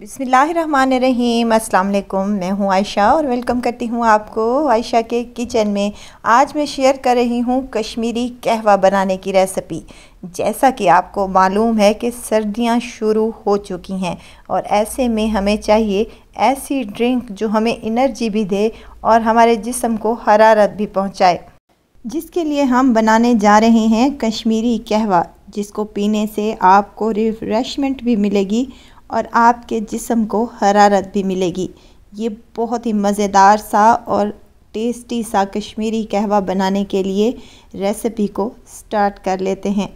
बिसमीम अल्लाम मैं हूँ आयशा और वेलकम करती हूँ आपको आयशा के किचन में आज मैं शेयर कर रही हूँ कश्मीरी कहवा बनाने की रेसिपी जैसा कि आपको मालूम है कि सर्दियाँ शुरू हो चुकी हैं और ऐसे में हमें चाहिए ऐसी ड्रिंक जो हमें इनर्जी भी दे और हमारे जिसम को हरारत भी पहुँचाए जिसके लिए हम बनाने जा रहे हैं कश्मीरी कहवा जिसको पीने से आपको रिफ़्रेशमेंट भी मिलेगी और आपके जिसम को हरारत भी मिलेगी ये बहुत ही मज़ेदार सा और टेस्टी सा कश्मीरी कहवा बनाने के लिए रेसिपी को स्टार्ट कर लेते हैं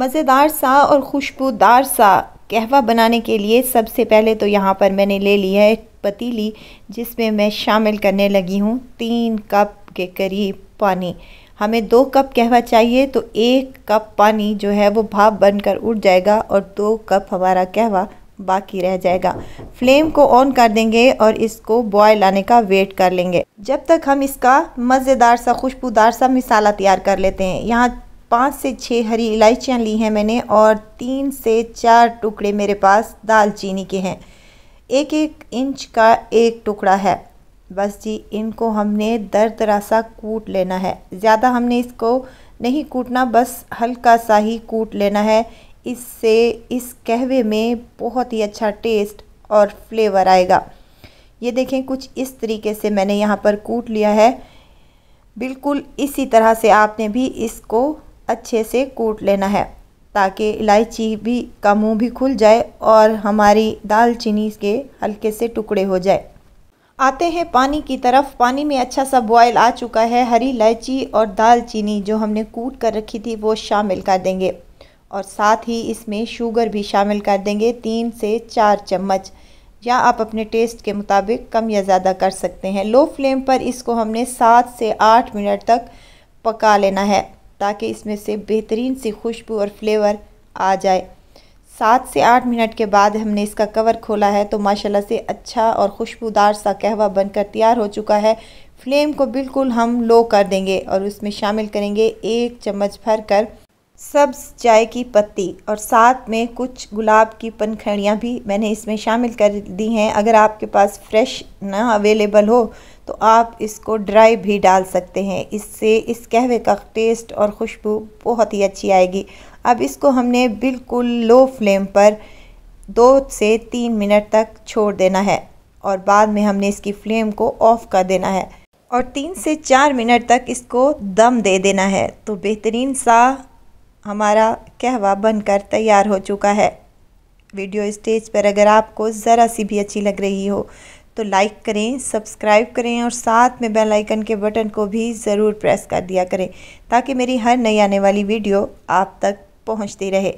मज़ेदार सा और खुशबूदार सा कहवा बनाने के लिए सबसे पहले तो यहाँ पर मैंने ले लिया है पतीली जिसमें मैं शामिल करने लगी हूँ तीन कप के करीब पानी हमें दो कप कहवा चाहिए तो एक कप पानी जो है वो भाप बनकर उठ जाएगा और दो कप हमारा कहवा बाकी रह जाएगा फ्लेम को ऑन कर देंगे और इसको बॉयल आने का वेट कर लेंगे जब तक हम इसका मज़ेदार सा खुशबूदार सा मिसाला तैयार कर लेते हैं यहाँ पाँच से छः हरी इलायचियाँ ली हैं मैंने और तीन से चार टुकड़े मेरे पास दालचीनी के हैं एक एक इंच का एक टुकड़ा है बस जी इनको हमने दरदरा सा कूट लेना है ज़्यादा हमने इसको नहीं कूटना बस हल्का सा ही कूट लेना है इससे इस कहवे में बहुत ही अच्छा टेस्ट और फ्लेवर आएगा ये देखें कुछ इस तरीके से मैंने यहाँ पर कूट लिया है बिल्कुल इसी तरह से आपने भी इसको अच्छे से कूट लेना है ताकि इलायची भी का मुँह भी खुल जाए और हमारी दालचीनी के हल्के से टुकड़े हो जाए आते हैं पानी की तरफ पानी में अच्छा सा बॉयल आ चुका है हरी इलायची और दालचीनी जो हमने कूट कर रखी थी वो शामिल कर देंगे और साथ ही इसमें शुगर भी शामिल कर देंगे तीन से चार चम्मच या आप अपने टेस्ट के मुताबिक कम या ज़्यादा कर सकते हैं लो फ्लेम पर इसको हमने सात से आठ मिनट तक पका लेना है ताकि इसमें से बेहतरीन सी खुशबू और फ्लेवर आ जाए सात से आठ मिनट के बाद हमने इसका कवर खोला है तो माशाल्लाह से अच्छा और खुशबूदार सा कहवा बनकर तैयार हो चुका है फ्लेम को बिल्कुल हम लो कर देंगे और उसमें शामिल करेंगे एक चम्मच भर कर सब्ज चाय की पत्ती और साथ में कुछ गुलाब की पनखड़ियाँ भी मैंने इसमें शामिल कर दी हैं अगर आपके पास फ्रेश ना अवेलेबल हो तो आप इसको ड्राई भी डाल सकते हैं इससे इस कहवे का टेस्ट और खुशबू बहुत ही अच्छी आएगी अब इसको हमने बिल्कुल लो फ्लेम पर दो से तीन मिनट तक छोड़ देना है और बाद में हमने इसकी फ्लेम को ऑफ़ कर देना है और तीन से चार मिनट तक इसको दम दे देना है तो बेहतरीन सा हमारा कहवा बनकर तैयार हो चुका है वीडियो स्टेज पर अगर आपको ज़रा सी भी अच्छी लग रही हो तो लाइक करें सब्सक्राइब करें और साथ में बेल आइकन के बटन को भी ज़रूर प्रेस कर दिया करें ताकि मेरी हर नई आने वाली वीडियो आप तक पहुंचती रहे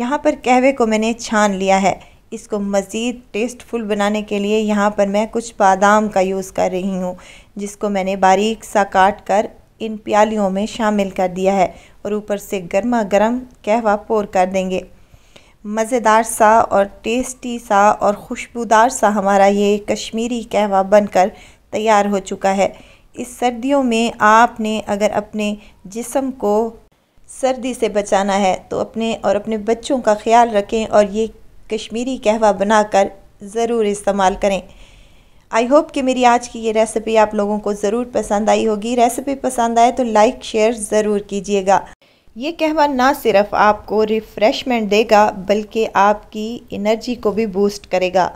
यहाँ पर कहवे को मैंने छान लिया है इसको मज़ीद टेस्टफुल बनाने के लिए यहाँ पर मैं कुछ बादाम का यूज़ कर रही हूँ जिसको मैंने बारीक सा काट कर इन प्यालियों में शामिल कर दिया है और ऊपर से गर्मा गर्म कहवा पोर कर देंगे मज़ेदार सा और टेस्टी सा और खुशबूदार सा हमारा ये कश्मीरी कहवा बनकर तैयार हो चुका है इस सर्दियों में आपने अगर अपने जिसम को सर्दी से बचाना है तो अपने और अपने बच्चों का ख्याल रखें और ये कश्मीरी कहवा बनाकर ज़रूर इस्तेमाल करें आई होप कि मेरी आज की ये रेसिपी आप लोगों को ज़रूर पसंद आई होगी रेसिपी पसंद आए तो लाइक शेयर ज़रूर कीजिएगा ये कहवा ना सिर्फ आपको रिफ़्रेशमेंट देगा बल्कि आपकी एनर्जी को भी बूस्ट करेगा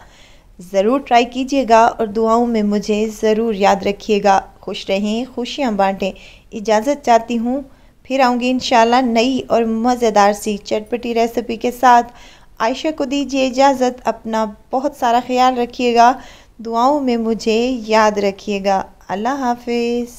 ज़रूर ट्राई कीजिएगा और दुआओं में मुझे ज़रूर याद रखिएगा खुश रहें खुशियाँ बांटें इजाज़त चाहती हूँ फिर आऊँगी इन नई और मज़ेदार सी चटपटी रेसिपी के साथ आयशा को दीजिए इजाज़त अपना बहुत सारा ख्याल रखिएगा दुआओं में मुझे याद रखिएगा अल्लाह हाफिज़